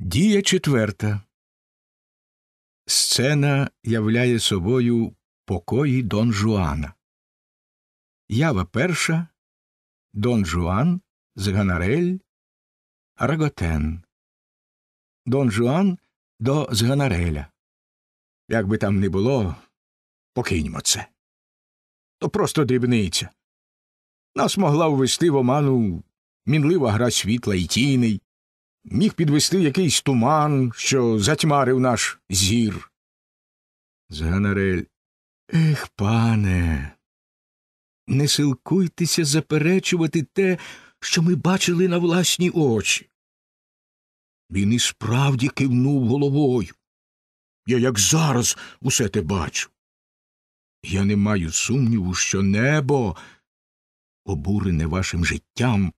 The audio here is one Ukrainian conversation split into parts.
Дія четверта. Сцена являє собою покої Дон Жуана. Ява перша. Дон Жуан, Зганарель, Раготен. Дон Жуан до Зганареля. Як би там не було, покиньмо це. То просто дрібниця. Нас могла ввести в оману мінлива гра світла і тіней міг підвести якийсь туман, що затьмарив наш зір. Зганарель. Ех, пане, не силкуйтеся заперечувати те, що ми бачили на власні очі. Він і справді кивнув головою. Я як зараз усе те бачу. Я не маю сумніву, що небо, обурене вашим життям,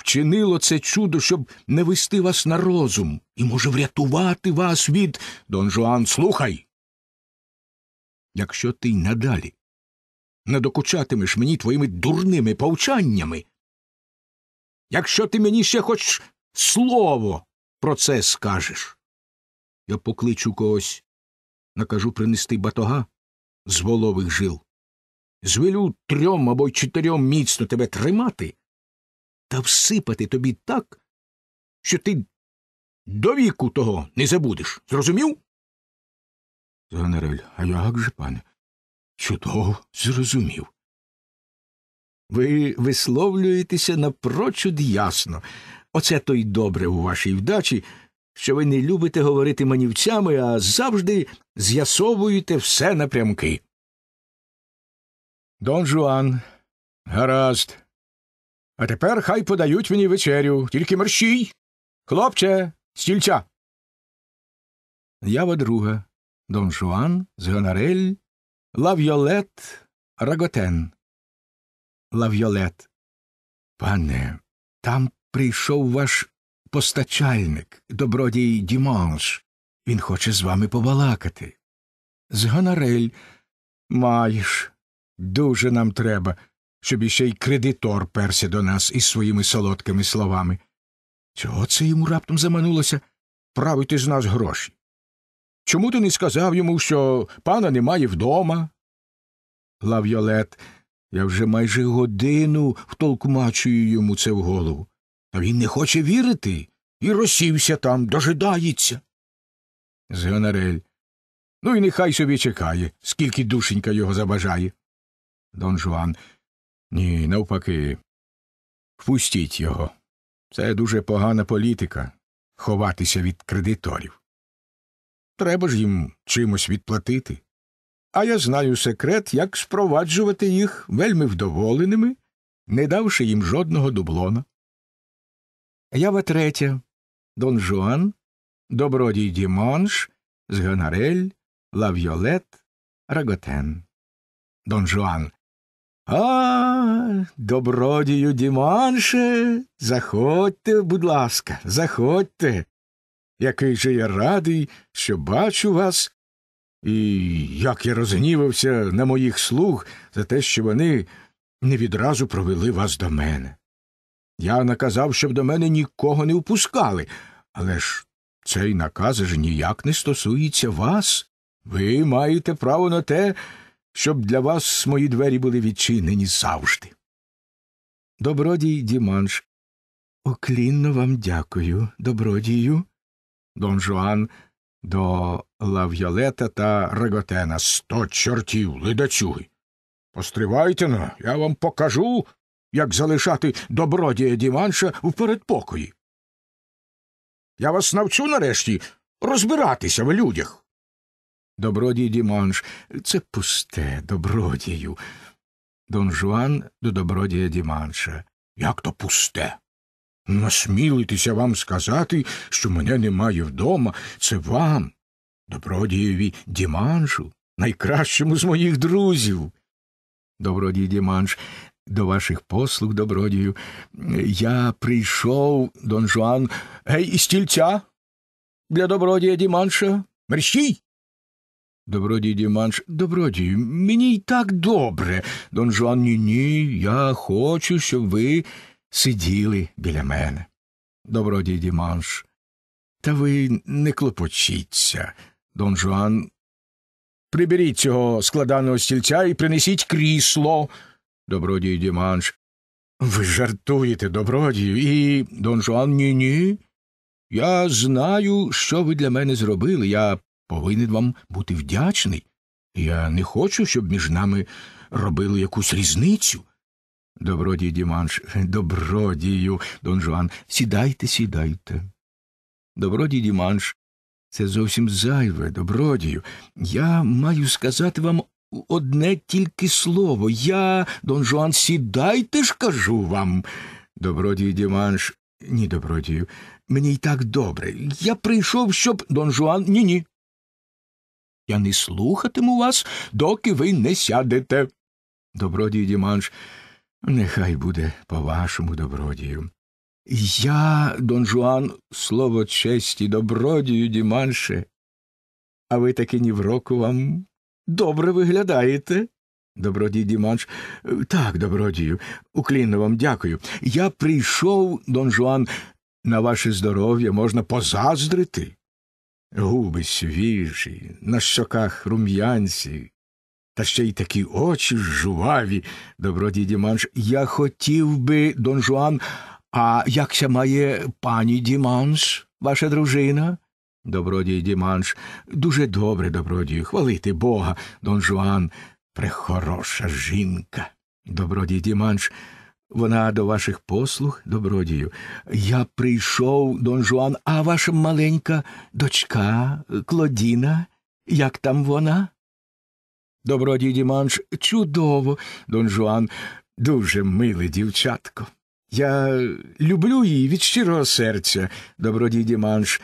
вчинило це чудо, щоб не вести вас на розум і може врятувати вас від Дон Жуан, слухай. Якщо ти й надалі докучатимеш мені твоїми дурними повчаннями, якщо ти мені ще хоч слово про це скажеш, я покличу когось, накажу принести батога з волових жил. Звелю трьом або й чотирьом міцно тебе тримати, та всипати тобі так, що ти до віку того не забудеш. Зрозумів? Генераль, а як же, пане? Чудово зрозумів. Ви висловлюєтеся напрочуд ясно. Оце то й добре у вашій вдачі, що ви не любите говорити манівцями, а завжди з'ясовуєте все напрямки. Дон Жуан. Гаразд. А тепер хай подають мені вечерю, тільки мерщій. Хлопче, стільця. Ява друга Дон Жуан, гонарель, Лав'йолет, Раготен. Лав'йолет. Пане, там прийшов ваш постачальник, добродій Діманш. Він хоче з вами побалакати. З гонарель, Маєш. Дуже нам треба щоб іще й кредитор перся до нас із своїми солодкими словами. Чого це йому раптом заманулося правити з нас гроші? Чому ти не сказав йому, що пана немає вдома? Лав'йолет, я вже майже годину втолкмачую йому це в голову. Та він не хоче вірити і розсівся там, дожидається. Згонарель. Ну і нехай собі чекає, скільки душенька його забажає. Дон Жуан. Ні, навпаки. Впустіть його. Це дуже погана політика ховатися від кредиторів. Треба ж їм чимось відплатити. А я знаю секрет, як спроваджувати їх вельми вдоволеними, не давши їм жодного дублона. Ява третя Дон Жуан, добродій Діманш, Зганарель, Лав'йолет, Раготен. Дон Жуан а, добродію Діманше, заходьте, будь ласка, заходьте. Який же я радий, що бачу вас, і як я розгнівався на моїх слуг за те, що вони не відразу провели вас до мене. Я наказав, щоб до мене нікого не впускали, але ж цей наказ ж ніяк не стосується вас. Ви маєте право на те, щоб для вас мої двері були відчинені завжди. Добродій Діманш. Оклінно вам дякую, добродію. Дон Жуан до лав'ялета та реготена. Сто чортів, ледачуги. Постривайте но, я вам покажу, як залишати добродія Діманша в передпокої. Я вас навчу нарешті розбиратися в людях. Добродій Діманш. Це пусте, добродію. Дон Жуан до добродія Діманша. Як то пусте? Насмілитися вам сказати, що мене немає вдома, це вам, добродієві Діманшу, найкращому з моїх друзів. Добродій Діманш, до ваших послуг, добродію. Я прийшов, Дон Жуан, гей, і стільця для добродія Діманша. Мерщій. Добродій Діманш, добродію, мені й так добре. Дон Жуан, ні, ні, я хочу, щоб ви сиділи біля мене. Добродій Діманш, та ви не клопочіться. Дон Жуан. Приберіть цього складаного стільця і принесіть крісло. Добродій Діманш. Ви жартуєте, добродію, і Дон Жуан, ні, ні. Я знаю, що ви для мене зробили. Я повинен вам бути вдячний. Я не хочу, щоб між нами робили якусь різницю. Добродій Діманш, добродію, Дон Жуан, сідайте, сідайте. Добродій Діманш, це зовсім зайве, добродію. Я маю сказати вам одне тільки слово. Я, Дон Жуан, сідайте ж, кажу вам. Добродій Діманш, ні, добродію, мені й так добре. Я прийшов, щоб Дон Жуан, ні, ні. Я не слухатиму вас, доки ви не сядете. Добродій Діманш, нехай буде по вашому добродію. Я, Дон Жуан, слово честі, добродію, Діманше, а ви таки ні в року вам добре виглядаєте. Добродій Діманш, так, добродію, уклінно вам дякую. Я прийшов, Дон Жуан, на ваше здоров'я можна позаздрити губи свіжі, на щоках рум'янці, та ще й такі очі жуваві. добродій Діманш. Я хотів би, Дон Жуан, а якся має пані Діманш, ваша дружина? Добродій Діманш, дуже добре, добродію, хвалити Бога, Дон Жуан, прехороша жінка. Добродій Діманш, вона до ваших послуг, добродію. Я прийшов, Дон Жуан, а ваша маленька дочка Клодіна, як там вона? Добродій Діманш, чудово, Дон Жуан, дуже миле дівчатко. Я люблю її від щирого серця, добродій Діманш.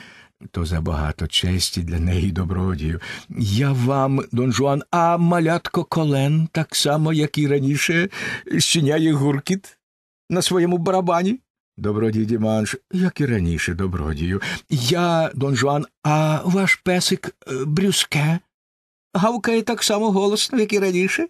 То забагато честі для неї добродію. Я вам, Дон Жуан, а малятко колен, так само, як і раніше, щиняє гуркіт на своєму барабані? Добродій Діманш, як і раніше, добродію. Я Дон Жуан, а ваш песик е, Брюске гавкає так само голосно, як і раніше,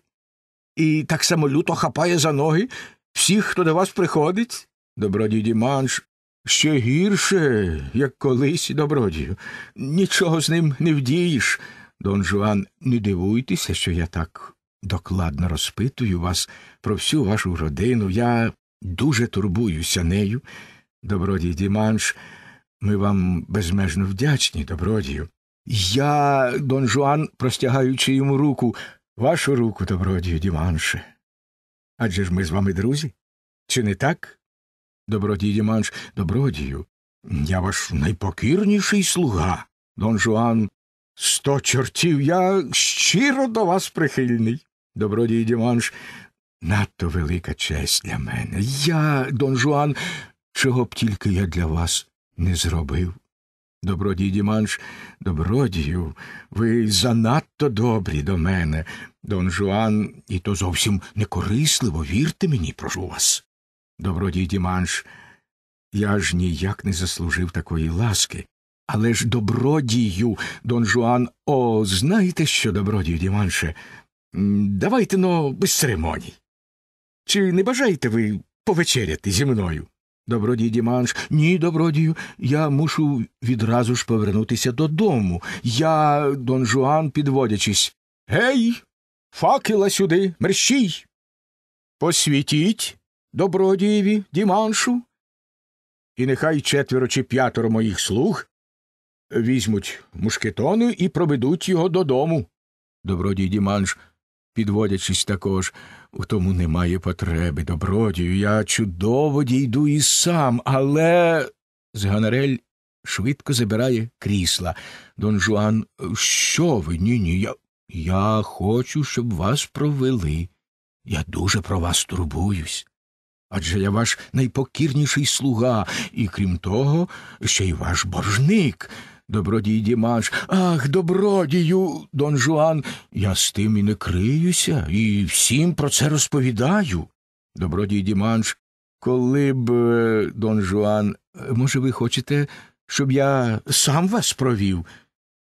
і так само люто хапає за ноги всіх, хто до вас приходить. Добродій Діманш, ще гірше, як колись, добродію. Нічого з ним не вдієш. Дон Жуан, не дивуйтеся, що я так докладно розпитую вас про всю вашу родину. Я Дуже турбуюся нею. Добродій Діманш, ми вам безмежно вдячні, добродію. Я, Дон Жуан, простягаючи йому руку, вашу руку, добродію Діманше. Адже ж ми з вами друзі? Чи не так? Добродій Діманш, добродію, я ваш найпокірніший слуга. Дон Жуан, сто чортів я щиро до вас прихильний. Добродій Діманш, надто велика честь для мене. Я, Дон Жуан, чого б тільки я для вас не зробив. Добродій Діманш, добродію, ви занадто добрі до мене, Дон Жуан, і то зовсім некорисливо, вірте мені, прошу вас. Добродій Діманш, я ж ніяк не заслужив такої ласки. Але ж добродію, Дон Жуан, о, знаєте що, добродію Діманше? Давайте но ну, без церемоній. Чи не бажаєте ви повечеряти зі мною? Добродій Діманш, ні, добродію, я мушу відразу ж повернутися додому. Я Дон Жуан, підводячись. Гей, факела сюди, мерщій. Посвітіть добродієві Діманшу. І нехай четверо чи п'ятеро моїх слуг візьмуть мушкетони і проведуть його додому. Добродій Діманш підводячись також, у тому немає потреби, добродію. Я чудово дійду і сам, але. Зганарель швидко забирає крісла. Дон Жуан, що ви? Ні, ні. Я я хочу, щоб вас провели. Я дуже про вас турбуюсь. Адже я ваш найпокірніший слуга, і крім того, ще й ваш боржник добродій Дімаш. Ах, добродію, Дон Жуан. Я з тим і не криюся, і всім про це розповідаю. Добродій Дімаш. Коли б, е, Дон Жуан, е, може, ви хочете, щоб я сам вас провів?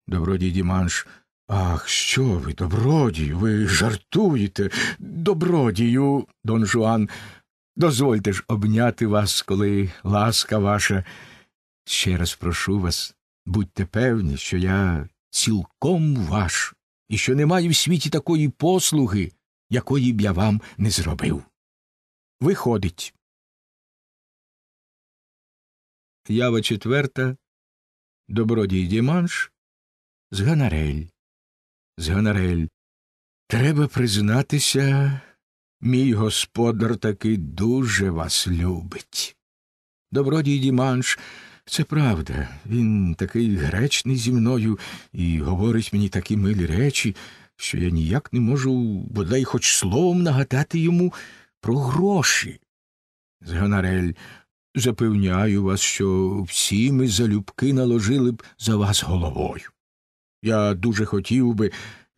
Добродій Діманш. Ах, що ви, добродію, ви жартуєте, добродію, Дон Жуан, дозвольте ж обняти вас, коли ласка ваша. Ще раз прошу вас, Будьте певні, що я цілком ваш і що немає в світі такої послуги, якої б я вам не зробив. Виходить. Ява четверта. Добродій Діманш. З Ганарель. З Ганарель. Треба признатися, мій господар таки дуже вас любить. Добродій Діманш це правда, він такий гречний зі мною і говорить мені такі милі речі, що я ніяк не можу бодай хоч словом нагадати йому про гроші. Зганарель, запевняю вас, що всі ми залюбки наложили б за вас головою. Я дуже хотів би,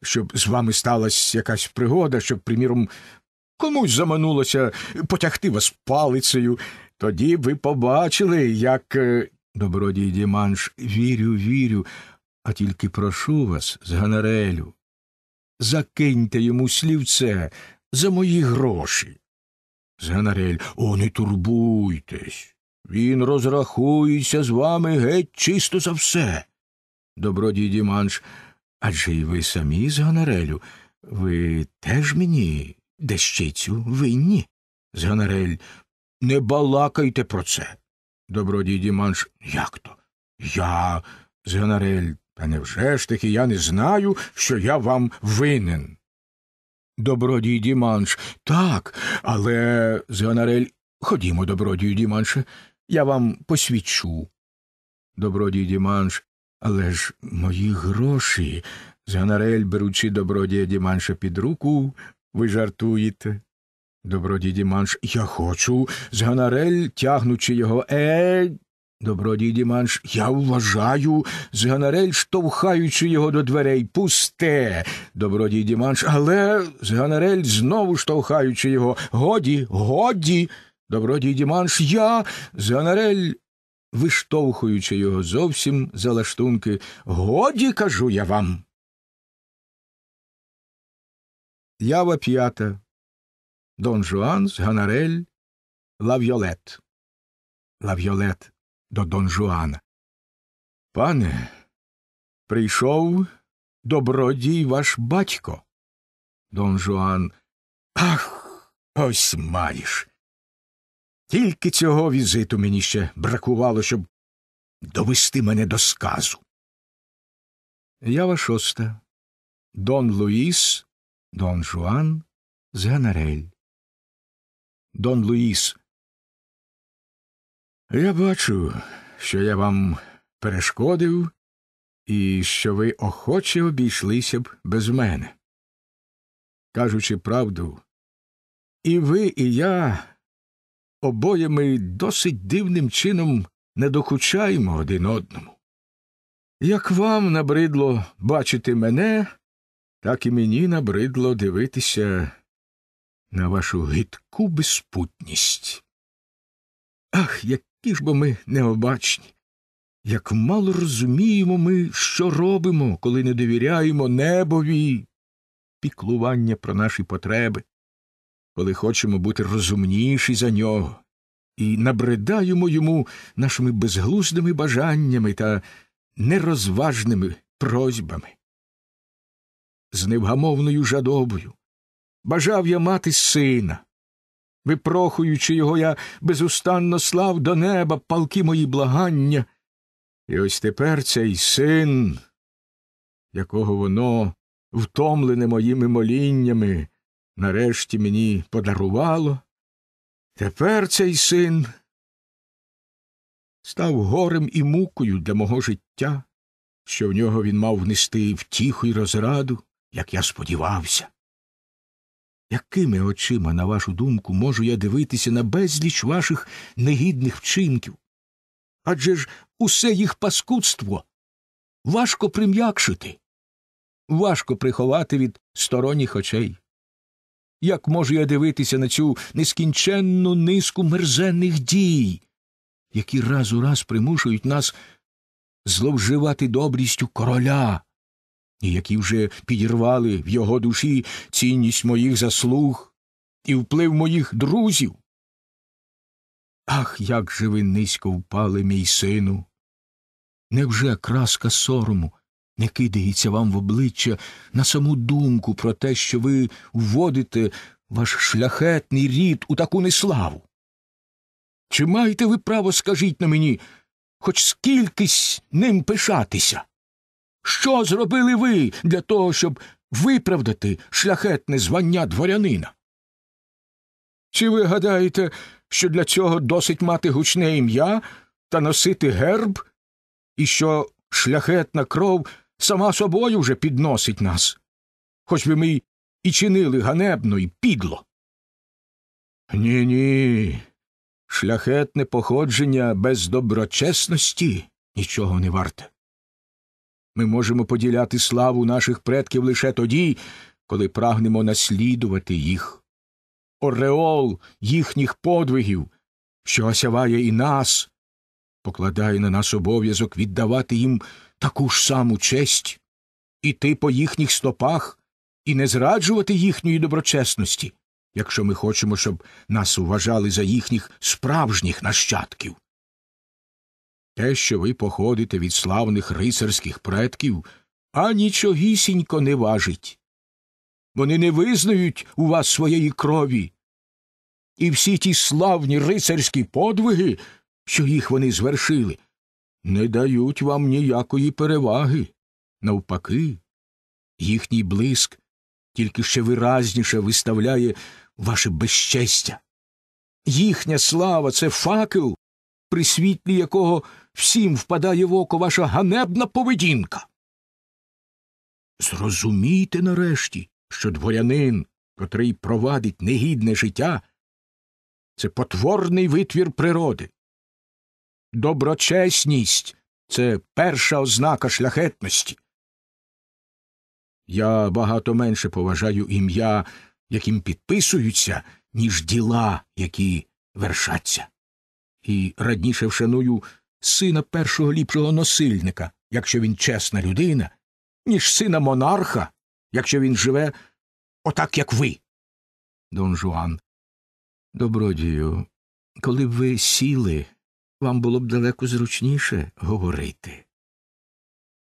щоб з вами сталася якась пригода, щоб, приміром, комусь заманулося потягти вас палицею. Тоді ви побачили, як е, добродій Діманш, вірю, вірю, а тільки прошу вас, з Ганарелю, закиньте йому слівце за мої гроші. Зганарель, о, не турбуйтесь. Він розрахується з вами геть чисто за все. Добродій Діманш, адже і ви самі з Ганарелю, ви теж мені дещицю винні. Зганарель, не балакайте про це. Добродій Діманш. Як то? Я. Згонарель, та невже ж таки я не знаю, що я вам винен? Добродій Діманш. Так, але. Згонарель, ходімо, добродію Діманше, я вам посвідчу. Добродій Діманш. Але ж мої гроші. Згонарель, беручи добродія Діманша під руку, ви жартуєте. Добродій манш. я хочу. Зганарель, тягнучи його, е. Добродій Діманш, я вважаю. Зганарель, штовхаючи його до дверей, пусте. Добродій манш. але. Зганарель, знову штовхаючи його. Годі, годі. Добродій манш. я. Зганарель, виштовхуючи його зовсім за лаштунки. Годі, кажу я вам. Ява п'ята. Дон Жуан з Ганарель Лав'йолет. Лав'йолет до Дон Жуана. Пане, прийшов добродій ваш батько. Дон Жуан. Ах, ось маєш. Тільки цього візиту мені ще бракувало, щоб довести мене до сказу. Ява шоста. Дон Луїс, Дон Жуан з Ганарель. Дон Луїс. Я бачу, що я вам перешкодив і що ви охоче обійшлися б без мене. Кажучи правду, і ви, і я обоє ми досить дивним чином не докучаємо один одному. Як вам набридло бачити мене, так і мені набридло дивитися на вашу гидку безпутність. Ах, які ж бо ми необачні! Як мало розуміємо ми, що робимо, коли не довіряємо небові, піклування про наші потреби, коли хочемо бути розумніші за нього, і набридаємо йому нашими безглуздими бажаннями та нерозважними просьбами, з невгамовною жадобою, бажав я мати сина. Випрохуючи його, я безустанно слав до неба палки мої благання. І ось тепер цей син, якого воно, втомлене моїми моліннями, нарешті мені подарувало, тепер цей син став горем і мукою для мого життя, що в нього він мав внести втіху й розраду, як я сподівався якими очима, на вашу думку, можу я дивитися на безліч ваших негідних вчинків? Адже ж усе їх паскудство важко прим'якшити, важко приховати від сторонніх очей. Як можу я дивитися на цю нескінченну низку мерзенних дій, які раз у раз примушують нас зловживати добрістю короля, і які вже підірвали в його душі цінність моїх заслуг і вплив моїх друзів. Ах, як же ви низько впали, мій сину. Невже краска сорому не кидається вам в обличчя на саму думку про те, що ви вводите ваш шляхетний рід у таку неславу? Чи маєте ви право, скажіть на мені, хоч скількись ним пишатися? Що зробили ви для того, щоб виправдати шляхетне звання дворянина? Чи ви гадаєте, що для цього досить мати гучне ім'я та носити герб, і що шляхетна кров сама собою вже підносить нас, хоч би ми і чинили ганебно і підло? Ні, ні. Шляхетне походження без доброчесності нічого не варте. Ми можемо поділяти славу наших предків лише тоді, коли прагнемо наслідувати їх. Ореол їхніх подвигів, що осяває і нас, покладає на нас обов'язок віддавати їм таку ж саму честь, іти по їхніх стопах і не зраджувати їхньої доброчесності, якщо ми хочемо, щоб нас уважали за їхніх справжніх нащадків те, що ви походите від славних рицарських предків, а нічогісінько не важить. Вони не визнають у вас своєї крові. І всі ті славні рицарські подвиги, що їх вони звершили, не дають вам ніякої переваги. Навпаки, їхній блиск тільки ще виразніше виставляє ваше безчестя. Їхня слава це факел, при світлі якого всім впадає в око ваша ганебна поведінка. Зрозумійте нарешті, що дворянин, котрий провадить негідне життя, це потворний витвір природи. Доброчесність це перша ознака шляхетності. Я багато менше поважаю ім'я, яким підписуються, ніж діла, які вершаться, і радніше вшаную сина першого ліпшого носильника, якщо він чесна людина, ніж сина монарха, якщо він живе отак, як ви. Дон Жуан. Добродію, коли б ви сіли, вам було б далеко зручніше говорити.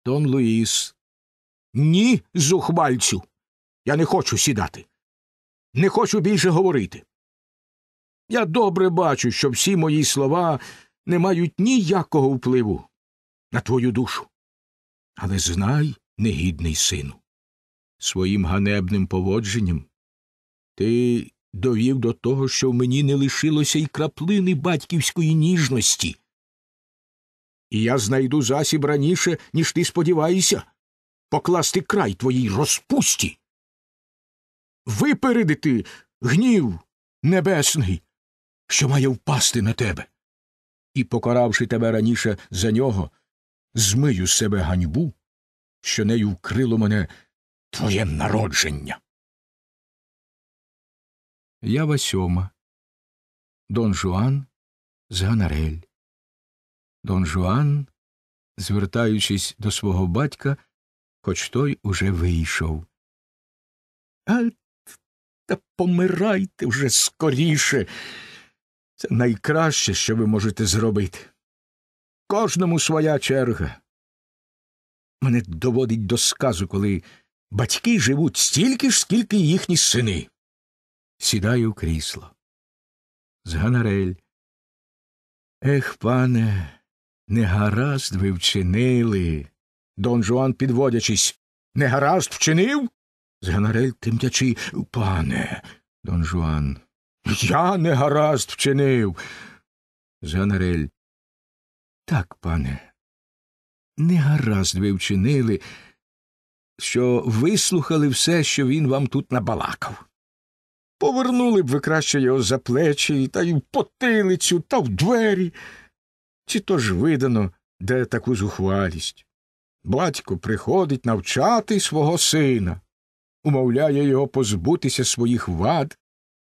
Дон Луїс. Ні, зухвальцю. Я не хочу сідати. Не хочу більше говорити. Я добре бачу, що всі мої слова не мають ніякого впливу на твою душу. Але знай, негідний сину, своїм ганебним поводженням ти довів до того, що в мені не лишилося й краплини батьківської ніжності. І я знайду засіб раніше, ніж ти сподіваєшся, покласти край твоїй розпусті, випередити гнів небесний, що має впасти на тебе і, покаравши тебе раніше за нього, змию з себе ганьбу, що нею вкрило мене твоє народження. Я сьома. Дон Жуан з Ганарель. Дон Жуан, звертаючись до свого батька, хоч той уже вийшов. А та помирайте вже скоріше. Це найкраще, що ви можете зробити. Кожному своя черга. Мене доводить до сказу, коли батьки живуть стільки ж, скільки їхні сини. Сідаю в крісло. Зганарель. Ех, пане, негаразд ви вчинили. Дон Жуан, підводячись. Негаразд вчинив? Зганарель тимтячи. Пане, Дон Жуан. Я не гаразд вчинив. Жанарель. Так, пане, не гаразд ви вчинили, що вислухали все, що він вам тут набалакав. Повернули б ви краще його за плечі, та й в потилицю, та в двері. Чи то ж видано, де таку зухвалість? Батько приходить навчати свого сина, умовляє його позбутися своїх вад,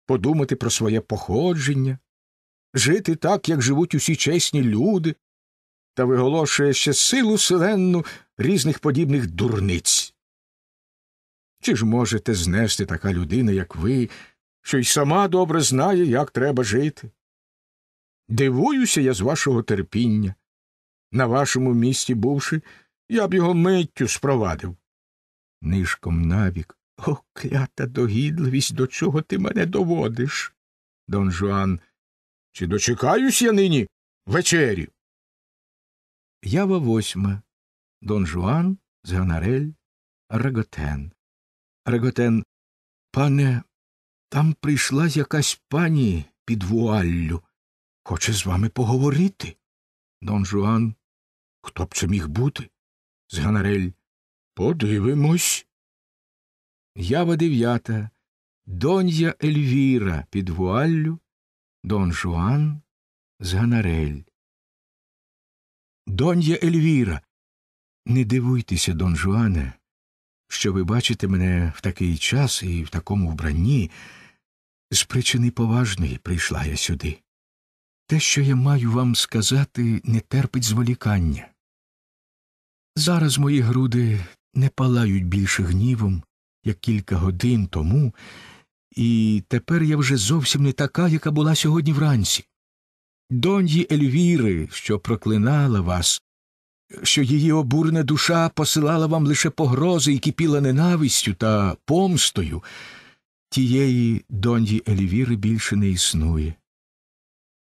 подумати про своє походження, жити так, як живуть усі чесні люди, та виголошує ще силу селенну різних подібних дурниць. Чи ж можете знести така людина, як ви, що й сама добре знає, як треба жити? Дивуюся я з вашого терпіння. На вашому місці бувши, я б його миттю спровадив. Нишком набік. О, клята догідливість, до чого ти мене доводиш? Дон Жуан. Чи дочекаюсь я нині вечері? Ява восьма. Дон Жуан, Зганарель, Реготен. Реготен. Пане, там прийшла якась пані під вуаллю. Хоче з вами поговорити. Дон Жуан. Хто б це міг бути? Зганарель. Подивимось. Ява дев'ята, Донья Ельвіра під вуаллю, Дон Жуан з Ганарель. Донья Ельвіра. Не дивуйтеся, Дон Жуане, що ви бачите мене в такий час і в такому вбранні. З причини поважної прийшла я сюди. Те, що я маю вам сказати, не терпить зволікання. Зараз мої груди не палають більше гнівом як кілька годин тому, і тепер я вже зовсім не така, яка була сьогодні вранці. Доньї Ельвіри, що проклинала вас, що її обурна душа посилала вам лише погрози і кипіла ненавистю та помстою, тієї доньї Ельвіри більше не існує.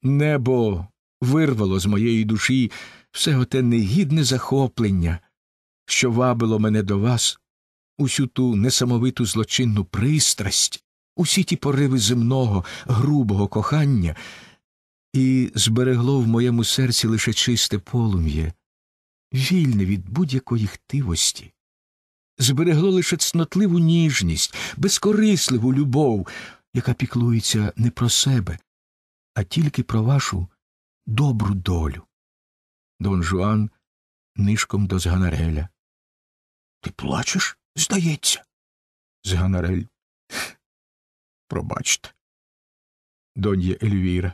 Небо вирвало з моєї душі все оте негідне захоплення, що вабило мене до вас усю ту несамовиту злочинну пристрасть, усі ті пориви земного, грубого кохання, і зберегло в моєму серці лише чисте полум'я, вільне від будь-якої хтивості, зберегло лише цнотливу ніжність, безкорисливу любов, яка піклується не про себе, а тільки про вашу добру долю. Дон Жуан нишком до зганареля. Ти плачеш? Здається, зганарель. Пробачте. Донья Ельвіра.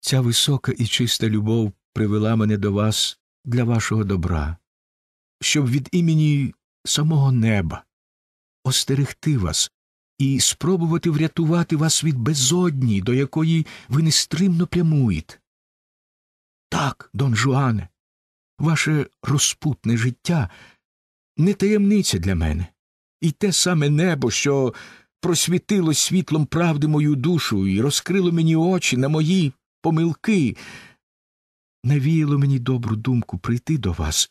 Ця висока і чиста любов привела мене до вас для вашого добра, щоб від імені самого неба остерегти вас і спробувати врятувати вас від безодні, до якої ви нестримно прямуєте. Так, Дон Жуане, ваше розпутне життя не таємниця для мене, і те саме небо, що просвітило світлом правди мою душу і розкрило мені очі на мої помилки, навіяло мені добру думку прийти до вас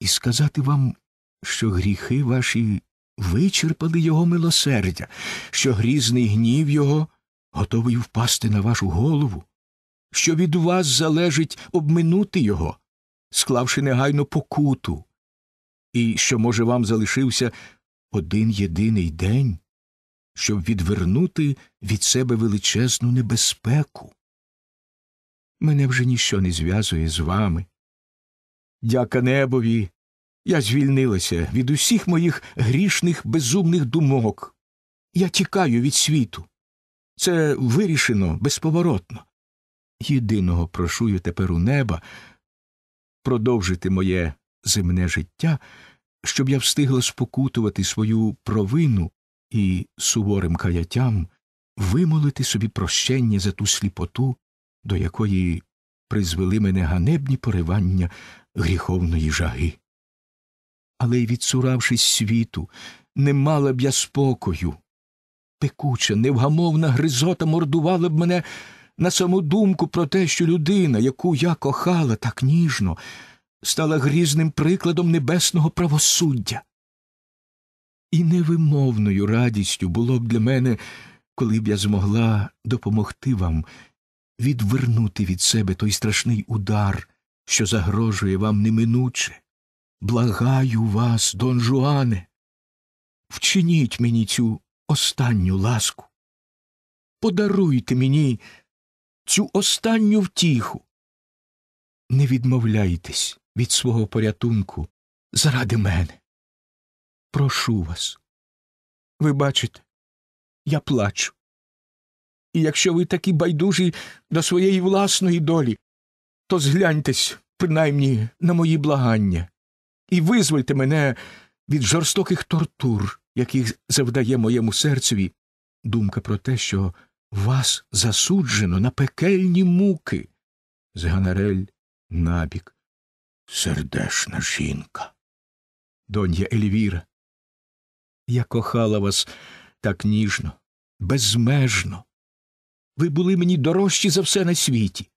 і сказати вам, що гріхи ваші вичерпали його милосердя, що грізний гнів його готовий впасти на вашу голову, що від вас залежить обминути його, склавши негайно покуту і що, може, вам залишився один єдиний день, щоб відвернути від себе величезну небезпеку. Мене вже ніщо не зв'язує з вами. Дяка небові. Я звільнилася від усіх моїх грішних безумних думок. Я тікаю від світу. Це вирішено безповоротно. Єдиного прошую тепер у неба продовжити моє земне життя, щоб я встигла спокутувати свою провину і суворим каяттям вимолити собі прощення за ту сліпоту, до якої призвели мене ганебні поривання гріховної жаги. Але й відсуравшись світу, не мала б я спокою. Пекуча, невгамовна гризота мордувала б мене на саму думку про те, що людина, яку я кохала так ніжно, стала грізним прикладом небесного правосуддя. І невимовною радістю було б для мене, коли б я змогла допомогти вам відвернути від себе той страшний удар, що загрожує вам неминуче. Благаю вас, Дон Жуане, вчиніть мені цю останню ласку. Подаруйте мені цю останню втіху. Не відмовляйтесь від свого порятунку заради мене. Прошу вас. Ви бачите, я плачу. І якщо ви такі байдужі до своєї власної долі, то згляньтесь, принаймні, на мої благання, і визвольте мене від жорстоких тортур, яких завдає моєму серцеві думка про те, що вас засуджено на пекельні муки. Зганарель набік, сердешна жінка. Донья Ельвіра, я кохала вас так ніжно, безмежно. Ви були мені дорожчі за все на світі.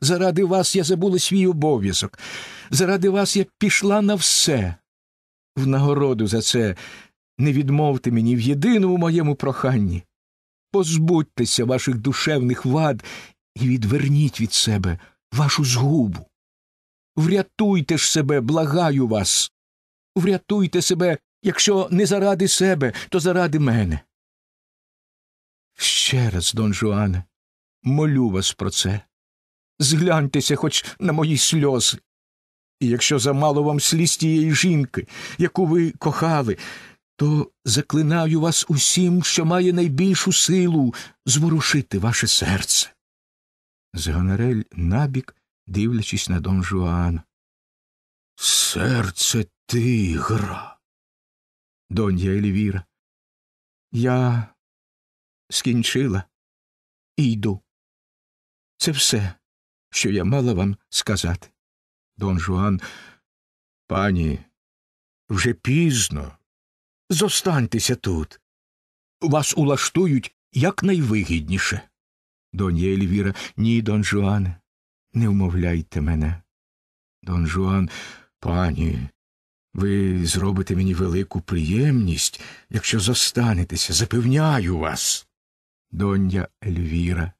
Заради вас я забула свій обов'язок. Заради вас я пішла на все. В нагороду за це не відмовте мені в єдиному моєму проханні. Позбудьтеся ваших душевних вад і відверніть від себе вашу згубу. Врятуйте ж себе, благаю вас. Врятуйте себе, якщо не заради себе, то заради мене. Ще раз, дон Жуане, молю вас про це. Згляньтеся хоч на мої сльози. І якщо замало вам сліз тієї жінки, яку ви кохали, то заклинаю вас усім, що має найбільшу силу зворушити ваше серце. Згонерель набік дивлячись на Дон Жуана. Серце тигра. Донья Елівіра. Я скінчила і йду. Це все, що я мала вам сказати. Дон Жуан. Пані, вже пізно. Зостаньтеся тут. Вас улаштують якнайвигідніше. Донья Ельвіра, ні, Дон Жуане не вмовляйте мене. Дон Жуан, пані, ви зробите мені велику приємність, якщо зостанетеся, запевняю вас. Донья Ельвіра,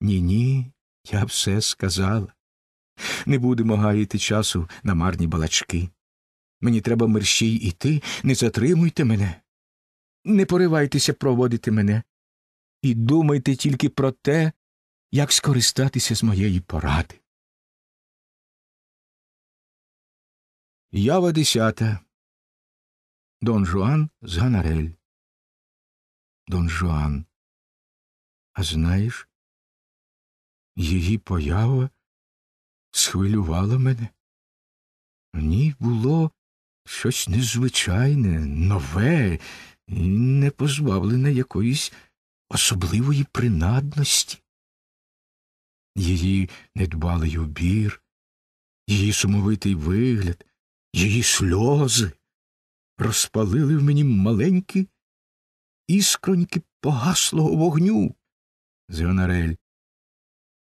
ні, ні, я все сказала. Не будемо гаяти часу на марні балачки. Мені треба мерщій іти, не затримуйте мене, не поривайтеся проводити мене. І думайте тільки про те, як скористатися з моєї поради. Ява десята. Дон Жуан з Ганарель. Дон Жуан. А знаєш, її поява схвилювала мене. В ній було щось незвичайне, нове і не позбавлене якоїсь особливої принадності її недбалий убір, її сумовитий вигляд, її сльози розпалили в мені маленькі іскроньки погаслого вогню. Зіонарель.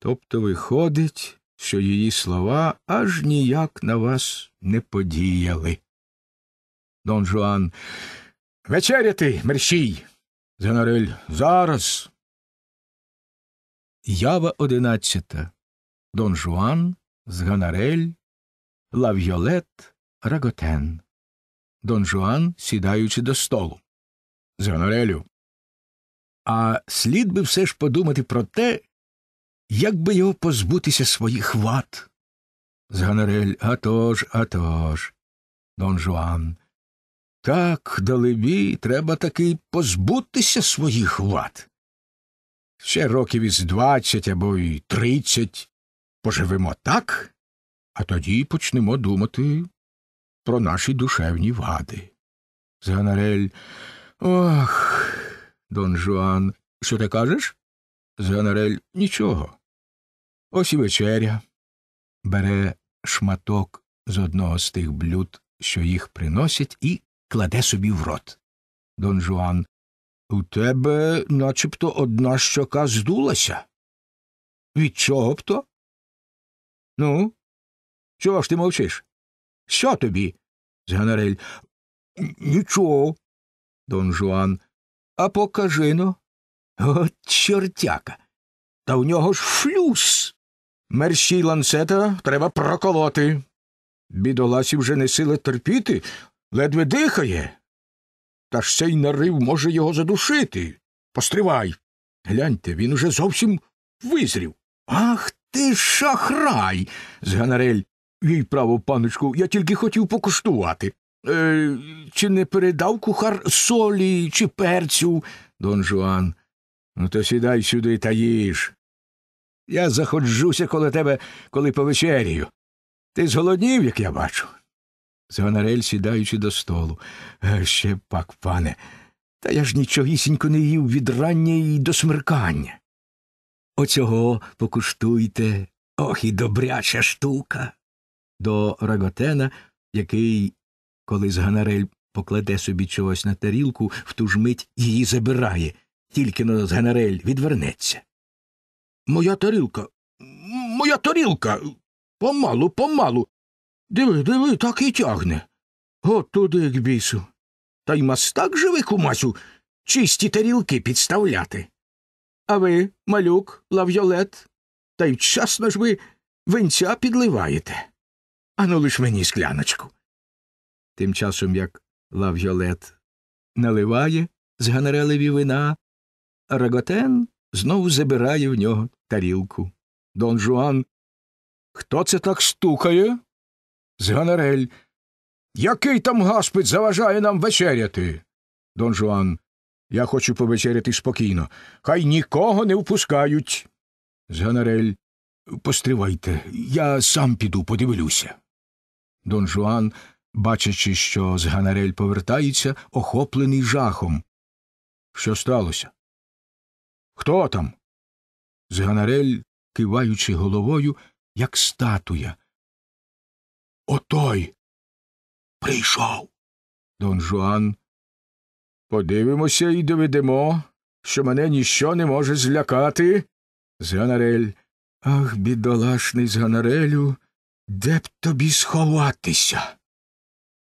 Тобто виходить, що її слова аж ніяк на вас не подіяли. Дон Жуан. Вечеряти, мерщій. Зіонарель. Зараз. Ява одинадцята, Дон Жуан, Зганарель, Лав'йолет, Раготен. Дон Жуан, сідаючи до столу. Зганарелю. А слід би все ж подумати про те, як би його позбутися своїх ват? Зганарель, а тож, а тож. Дон Жуан. Так, далебі, треба таки позбутися своїх ват ще років із двадцять або й тридцять поживемо так, а тоді почнемо думати про наші душевні вади. Зеганарель. Ох, Дон Жуан. Що ти кажеш? Зеганарель. Нічого. Ось і вечеря. Бере шматок з одного з тих блюд, що їх приносять, і кладе собі в рот. Дон Жуан. У тебе начебто одна щока здулася. Від чого б то? Ну, чого ж ти мовчиш? Що тобі? Зганарель. Нічого. Дон Жуан. А покажи но. Ну. От чортяка. Та в нього ж флюс. Мерщій ланцета треба проколоти. Бідоласі вже не сила терпіти, ледве дихає. Та ж цей нарив може його задушити. Постривай. Гляньте, він уже зовсім визрів. Ах ти шахрай. зганарель. Їй право, паночку, я тільки хотів покуштувати. Е, Чи не передав кухар солі чи перцю, Дон Жуан. Ну, то сідай сюди та їж. Я заходжуся коло тебе, коли повечерію. Ти зголоднів, як я бачу. Зганарель сідаючи до столу. «Е, ще пак, пане, та я ж нічогісінько не їв від рання і до смеркання. Оцього покуштуйте, ох і добряча штука. До Раготена, який, коли зганарель покладе собі чогось на тарілку, в ту ж мить її забирає, тільки но зганарель відвернеться. Моя тарілка, моя тарілка. Помалу, помалу. Диви, диви, так і тягне. От туди к бісу. Та й мастак живе, кумасю, чисті тарілки підставляти. А ви, малюк, лавйолет, та й вчасно ж ви венця підливаєте. Ану лиш мені скляночку. Тим часом, як лавйолет наливає з ганерелеві вина, Раготен знову забирає в нього тарілку. Дон Жуан. Хто це так стукає? Зганарель. Який там гаспид заважає нам вечеряти? Дон Жуан. Я хочу повечеряти спокійно. Хай нікого не впускають. Зганарель. Постривайте, я сам піду, подивлюся. Дон Жуан, бачачи, що з ганарель повертається, охоплений жахом. Що сталося? Хто там? Зганарель, киваючи головою, як статуя. Отой прийшов. Дон Жуан. Подивимося і доведемо, що мене ніщо не може злякати. Зганарель. Ах, бідолашний Зганарелю, де б тобі сховатися?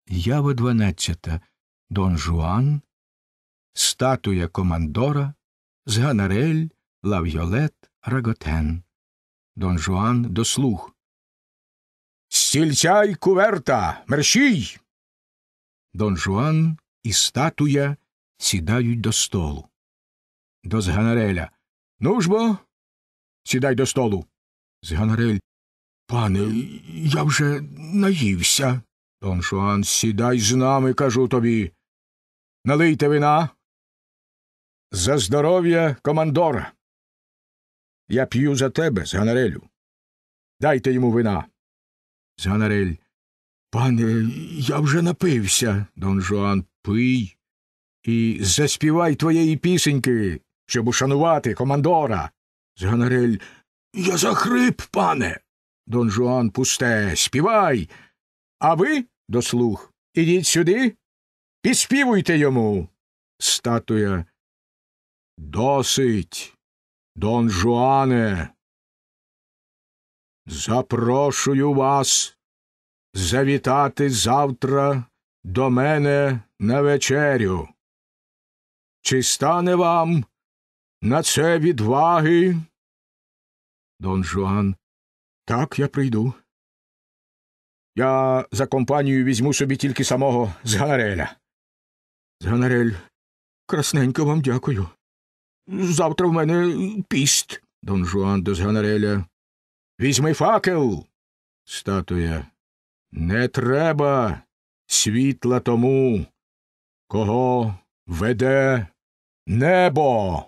Ява дванадцята. Дон Жуан, статуя командора, Зганарель, Лавйолет, Раготен. Дон Жуан дослух стільця й куверта, мерщій. Дон Жуан і статуя сідають до столу. До зганареля. Ну ж бо, сідай до столу. Зганарель. Пане, я вже наївся. Дон Жуан, сідай з нами, кажу тобі. Налийте вина. За здоров'я командора. Я п'ю за тебе, зганарелю. Дайте йому вина. Зганарель. Пане, я вже напився, Дон Жуан, пий. І заспівай твоєї пісеньки, щоб ушанувати командора. Зганарель. Я захрип, пане. Дон Жуан пусте. Співай. А ви, до слух, ідіть сюди, підспівуйте йому. Статуя. Досить. Дон Жуане. Запрошую вас завітати завтра до мене на вечерю. Чи стане вам на це відваги? Дон Жуан. Так, я прийду. Я за компанію візьму собі тільки самого Зганареля. Зганарель, красненько вам дякую. Завтра в мене піст. Дон Жуан до Зганареля. Візьми факел. Статуя. Не треба світла тому, кого веде небо.